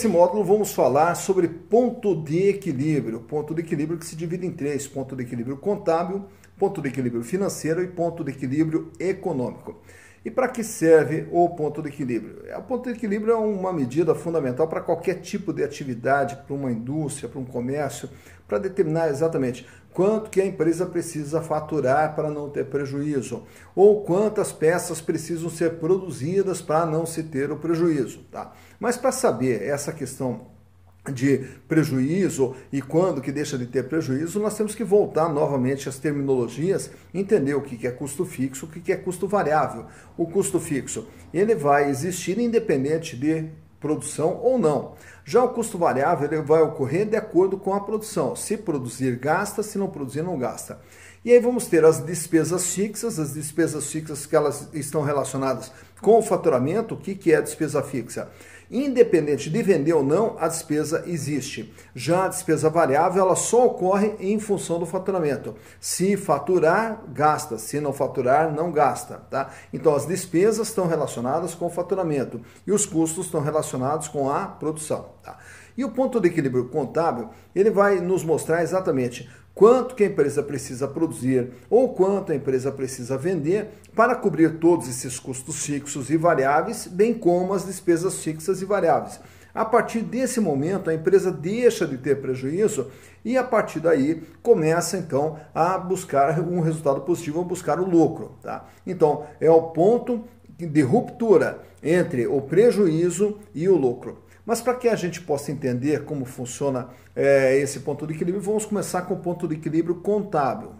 Nesse módulo vamos falar sobre ponto de equilíbrio, ponto de equilíbrio que se divide em três, ponto de equilíbrio contábil, ponto de equilíbrio financeiro e ponto de equilíbrio econômico. E para que serve o ponto de equilíbrio? É, o ponto de equilíbrio é uma medida fundamental para qualquer tipo de atividade, para uma indústria, para um comércio, para determinar exatamente quanto que a empresa precisa faturar para não ter prejuízo, ou quantas peças precisam ser produzidas para não se ter o prejuízo. Tá? Mas para saber essa questão de prejuízo e quando que deixa de ter prejuízo, nós temos que voltar novamente às terminologias, entender o que é custo fixo, o que é custo variável. O custo fixo, ele vai existir independente de produção ou não. Já o custo variável, ele vai ocorrer de acordo com a produção. Se produzir, gasta, se não produzir, não gasta. E aí vamos ter as despesas fixas, as despesas fixas que elas estão relacionadas com o faturamento, o que, que é despesa fixa? Independente de vender ou não, a despesa existe. Já a despesa variável, ela só ocorre em função do faturamento. Se faturar, gasta. Se não faturar, não gasta. Tá? Então, as despesas estão relacionadas com o faturamento e os custos estão relacionados com a produção. Tá? E o ponto de equilíbrio contábil, ele vai nos mostrar exatamente quanto que a empresa precisa produzir ou quanto a empresa precisa vender para cobrir todos esses custos fixos e variáveis, bem como as despesas fixas e variáveis. A partir desse momento, a empresa deixa de ter prejuízo e a partir daí começa então a buscar um resultado positivo, a buscar o lucro. Tá? Então, é o ponto de ruptura entre o prejuízo e o lucro. Mas para que a gente possa entender como funciona é, esse ponto de equilíbrio, vamos começar com o ponto de equilíbrio contábil.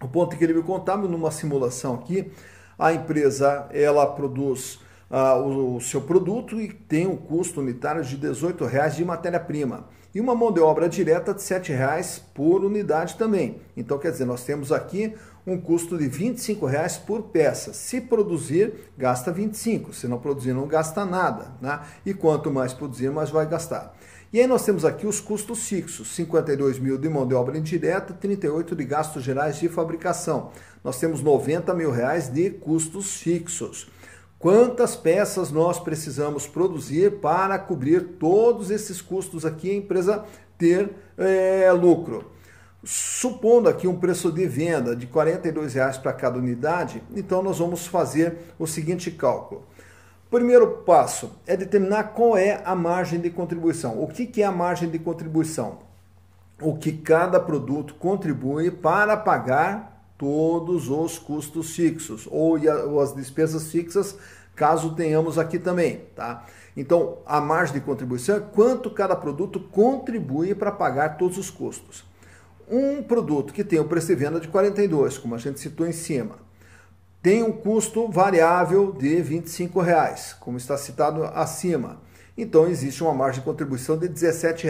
O ponto de equilíbrio contábil, numa simulação aqui, a empresa ela produz ah, o, o, seu produto e tem um custo unitário de R$ de matéria-prima e uma mão de obra direta de R$ reais por unidade também. Então, quer dizer, nós temos aqui um custo de R$ reais por peça. Se produzir, gasta 25, se não produzir, não gasta nada. Né? E quanto mais produzir, mais vai gastar. E aí nós temos aqui os custos fixos, 52 mil de mão de obra indireta, 38 de gastos gerais de fabricação. Nós temos 90 mil reais de custos fixos. Quantas peças nós precisamos produzir para cobrir todos esses custos aqui e a empresa ter é, lucro? Supondo aqui um preço de venda de R$ reais para cada unidade, então nós vamos fazer o seguinte cálculo. Primeiro passo é determinar qual é a margem de contribuição. O que, que é a margem de contribuição? O que cada produto contribui para pagar todos os custos fixos ou as despesas fixas, caso tenhamos aqui também, tá? Então, a margem de contribuição é quanto cada produto contribui para pagar todos os custos. Um produto que tem o preço de venda de 42, como a gente citou em cima, tem um custo variável de R$ 25, como está citado acima. Então existe uma margem de contribuição de R$ 17.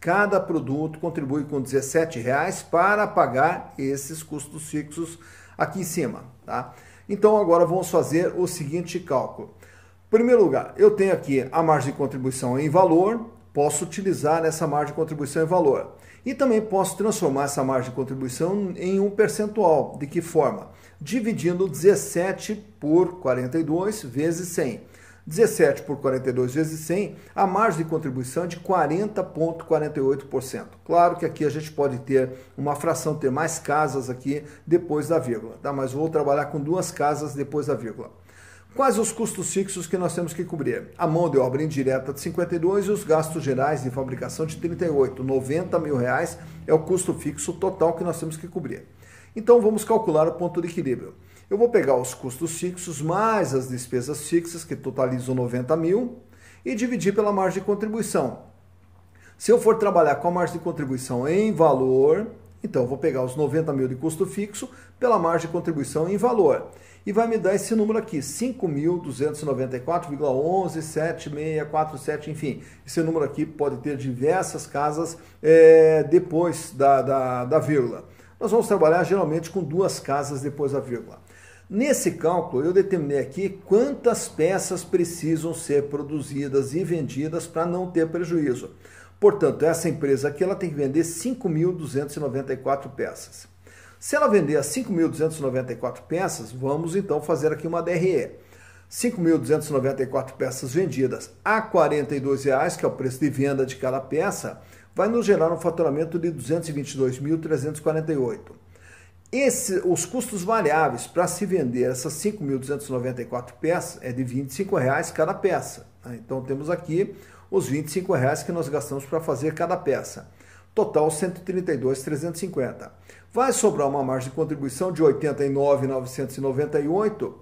Cada produto contribui com R$ 17 para pagar esses custos fixos aqui em cima, tá? Então agora vamos fazer o seguinte cálculo. Em primeiro lugar, eu tenho aqui a margem de contribuição em valor, posso utilizar essa margem de contribuição em valor. E também posso transformar essa margem de contribuição em um percentual. De que forma? Dividindo 17 por 42 vezes 100. 17 por 42 vezes 100, a margem de contribuição é de 40,48%. Claro que aqui a gente pode ter uma fração, ter mais casas aqui depois da vírgula, tá? mas vou trabalhar com duas casas depois da vírgula. Quais os custos fixos que nós temos que cobrir? A mão de obra indireta de 52 e os gastos gerais de fabricação de 38. 90 mil reais é o custo fixo total que nós temos que cobrir. Então vamos calcular o ponto de equilíbrio. Eu vou pegar os custos fixos mais as despesas fixas, que totalizam 90 mil, e dividir pela margem de contribuição. Se eu for trabalhar com a margem de contribuição em valor, então, eu vou pegar os 90 mil de custo fixo pela margem de contribuição em valor. E vai me dar esse número aqui, 5.294,117647, enfim. Esse número aqui pode ter diversas casas é, depois da, da, da vírgula. Nós vamos trabalhar geralmente com duas casas depois da vírgula. Nesse cálculo, eu determinei aqui quantas peças precisam ser produzidas e vendidas para não ter prejuízo. Portanto, essa empresa aqui ela tem que vender 5.294 peças. Se ela vender as 5.294 peças, vamos então fazer aqui uma DRE. 5.294 peças vendidas a R$ 42,00, que é o preço de venda de cada peça, vai nos gerar um faturamento de 222.348. Esse, os custos variáveis para se vender essas 5.294 peças é de R$ 25,00 cada peça. Né? Então temos aqui os 25 reais que nós gastamos para fazer cada peça. Total 132.350. Vai sobrar uma margem de contribuição de 89.998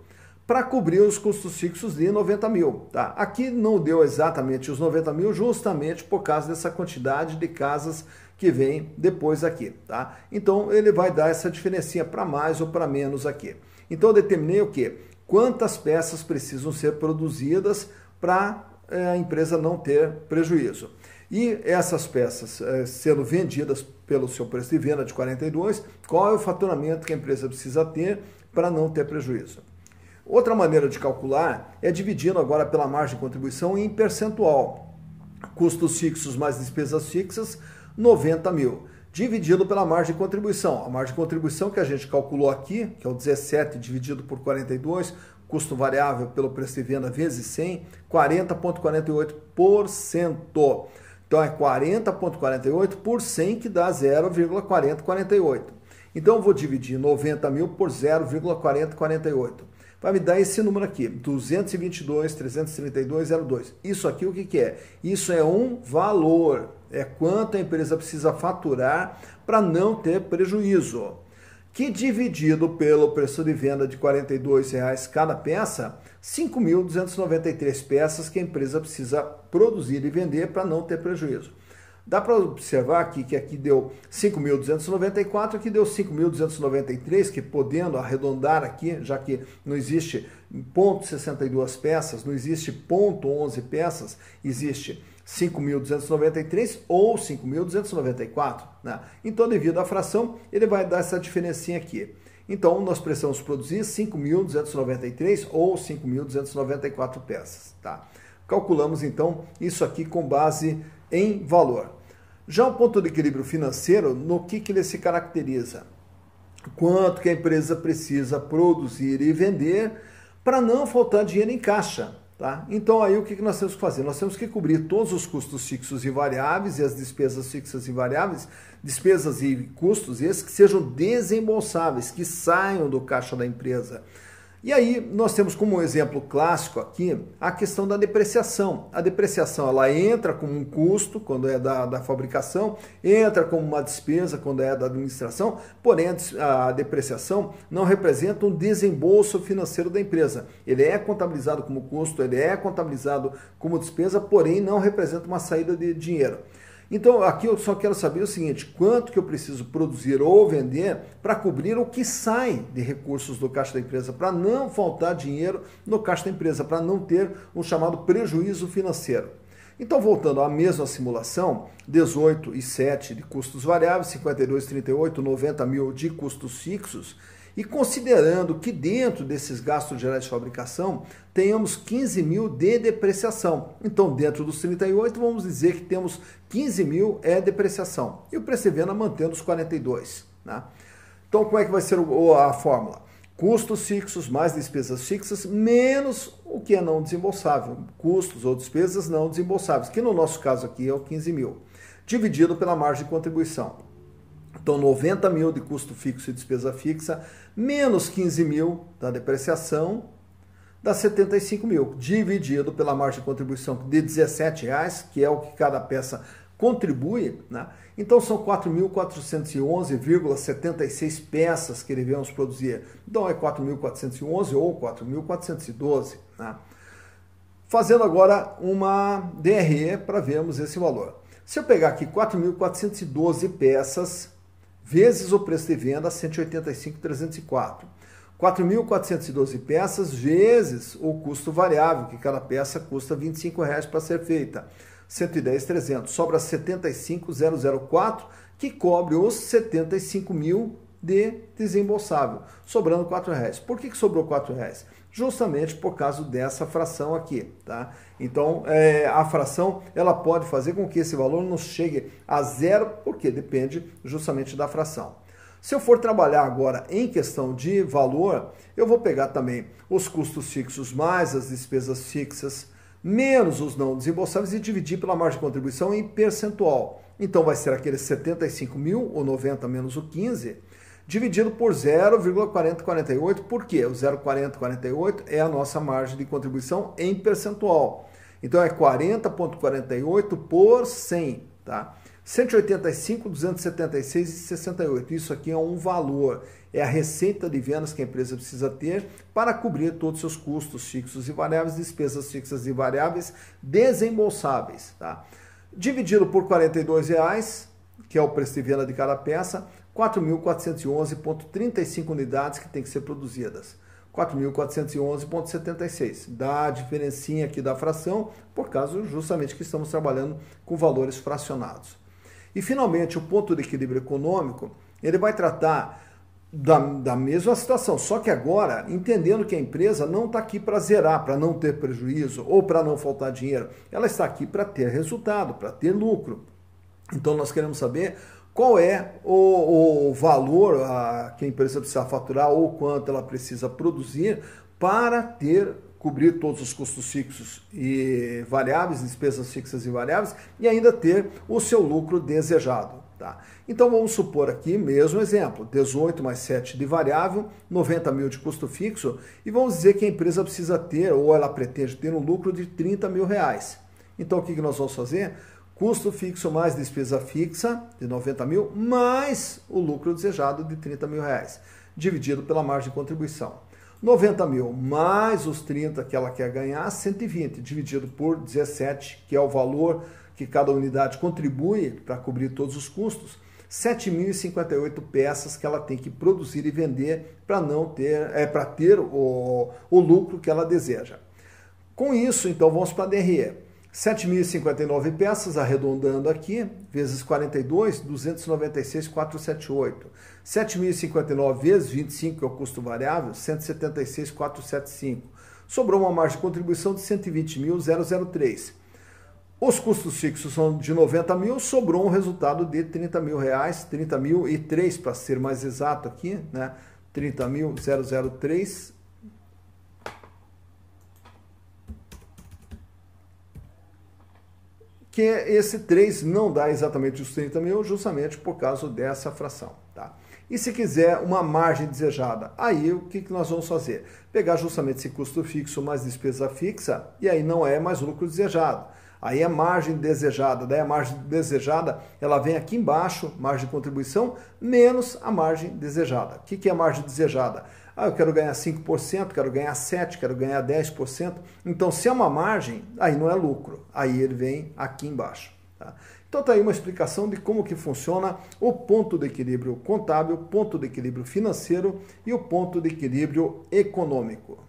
para cobrir os custos fixos de 90 mil. Tá? Aqui não deu exatamente os 90 mil, justamente por causa dessa quantidade de casas que vem depois aqui. Tá? Então ele vai dar essa diferencinha para mais ou para menos aqui. Então eu determinei o que? Quantas peças precisam ser produzidas para é a empresa não ter prejuízo. E essas peças é, sendo vendidas pelo seu preço de venda de 42, qual é o faturamento que a empresa precisa ter para não ter prejuízo? Outra maneira de calcular é dividindo agora pela margem de contribuição em percentual. Custos fixos mais despesas fixas, 90 mil. Dividido pela margem de contribuição. A margem de contribuição que a gente calculou aqui, que é o 17 dividido por 42, custo variável pelo preço de venda vezes 100, 40,48%. Então é 40,48 por 100 que dá 0,4048. Então eu vou dividir 90 mil por 0,4048. Vai me dar esse número aqui, 222,332,02. Isso aqui o que, que é? Isso é um valor, é quanto a empresa precisa faturar para não ter prejuízo que dividido pelo preço de venda de R$ 42,00 cada peça, 5.293 peças que a empresa precisa produzir e vender para não ter prejuízo. Dá para observar aqui que aqui deu 5.294, aqui deu 5.293, que podendo arredondar aqui, já que não existe ponto 62 peças, não existe ponto 11 peças, existe 5.293 ou 5.294. Né? Então, devido à fração, ele vai dar essa diferencinha aqui. Então, nós precisamos produzir 5.293 ou 5.294 peças. Tá? Calculamos, então, isso aqui com base em valor. Já o ponto de equilíbrio financeiro, no que, que ele se caracteriza? Quanto que a empresa precisa produzir e vender para não faltar dinheiro em caixa. Tá? Então, aí o que nós temos que fazer? Nós temos que cobrir todos os custos fixos e variáveis e as despesas fixas e variáveis, despesas e custos, esses que sejam desembolsáveis, que saiam do caixa da empresa. E aí nós temos como exemplo clássico aqui a questão da depreciação. A depreciação ela entra como um custo quando é da, da fabricação, entra como uma despesa quando é da administração, porém a, a depreciação não representa um desembolso financeiro da empresa. Ele é contabilizado como custo, ele é contabilizado como despesa, porém não representa uma saída de dinheiro. Então, aqui eu só quero saber o seguinte: quanto que eu preciso produzir ou vender para cobrir o que sai de recursos do caixa da empresa, para não faltar dinheiro no caixa da empresa, para não ter um chamado prejuízo financeiro. Então, voltando à mesma simulação, 18 e 7 de custos variáveis, 52,38 90 mil de custos fixos e considerando que dentro desses gastos gerais de fabricação tenhamos 15 mil de depreciação. Então, dentro dos 38, vamos dizer que temos 15 mil é depreciação. E o Precevena mantendo os 42. Né? Então, como é que vai ser a fórmula? Custos fixos mais despesas fixas, menos o que é não desembolsável. Custos ou despesas não desembolsáveis, que no nosso caso aqui é o 15 mil, dividido pela margem de contribuição. Então, 90 mil de custo fixo e despesa fixa, menos 15 mil da depreciação, dá 75 mil, dividido pela margem de contribuição de 17 reais, que é o que cada peça contribui. Né? Então, são 4.411,76 peças que devemos produzir. Então, é 4.411 ou 4.412. Né? Fazendo agora uma DRE para vermos esse valor. Se eu pegar aqui 4.412 peças vezes o preço de venda 185,304. 4.412 peças vezes o custo variável, que cada peça custa R$ 25,00 para ser feita. 110,300. Sobra 75,004, que cobre os 75 mil de desembolsável, sobrando R$ 4,00. Por que, que sobrou R$ 4,00? justamente por causa dessa fração aqui, tá? Então, é, a fração, ela pode fazer com que esse valor não chegue a zero, porque depende justamente da fração. Se eu for trabalhar agora em questão de valor, eu vou pegar também os custos fixos mais as despesas fixas, menos os não desembolsáveis e dividir pela margem de contribuição em percentual. Então vai ser aqueles 75 mil, ou 90 menos o 15, dividido por 0,4048, porque o 0,4048 é a nossa margem de contribuição em percentual. Então é 40,48 por 100, tá? 185, e Isso aqui é um valor, é a receita de vendas que a empresa precisa ter para cobrir todos os seus custos fixos e variáveis, despesas fixas e variáveis desembolsáveis, tá? Dividido por R$ reais, que é o preço de venda de cada peça, 4.411,35 unidades que tem que ser produzidas. 4.411,76. Dá a diferencinha aqui da fração, por causa justamente que estamos trabalhando com valores fracionados. E finalmente, o ponto de equilíbrio econômico, ele vai tratar da, da mesma situação, só que agora entendendo que a empresa não está aqui para zerar, para não ter prejuízo ou para não faltar dinheiro, ela está aqui para ter resultado, para ter lucro. Então nós queremos saber qual é o, o valor a, que a empresa precisa faturar ou quanto ela precisa produzir para ter cobrir todos os custos fixos e variáveis, despesas fixas e variáveis, e ainda ter o seu lucro desejado. Tá? Então vamos supor aqui, mesmo exemplo, 18 mais 7 de variável, 90 mil de custo fixo, e vamos dizer que a empresa precisa ter, ou ela pretende ter um lucro de 30 mil reais. Então o que nós vamos fazer? custo fixo mais despesa fixa de 90 mil, mais o lucro desejado de 30 mil reais, dividido pela margem de contribuição. 90 mil mais os 30 que ela quer ganhar, 120, dividido por 17, que é o valor que cada unidade contribui para cobrir todos os custos, 7.058 peças que ela tem que produzir e vender para não ter, é, para ter o, o lucro que ela deseja. Com isso, então, vamos para a DRE. 7.059 peças, arredondando aqui, vezes 42, 296, 7.059 vezes 25, que é o custo variável, 176,475. Sobrou uma margem de contribuição de 120.003. Os custos fixos são de 90 mil, sobrou um resultado de 30 mil reais, 30 mil e 3 para ser mais exato aqui, né? 30.003 que esse 3 não dá exatamente os 30 mil, justamente por causa dessa fração. Tá? E se quiser uma margem desejada, aí o que, que nós vamos fazer? Pegar justamente esse custo fixo mais despesa fixa, e aí não é mais lucro desejado. Aí a margem desejada, daí né? a margem desejada, ela vem aqui embaixo, margem de contribuição, menos a margem desejada. O que é a margem desejada? Ah, eu quero ganhar 5%, quero ganhar 7%, quero ganhar 10%. Então, se é uma margem, aí não é lucro. Aí ele vem aqui embaixo. Tá? Então tá aí uma explicação de como que funciona o ponto de equilíbrio contábil, ponto de equilíbrio financeiro e o ponto de equilíbrio econômico.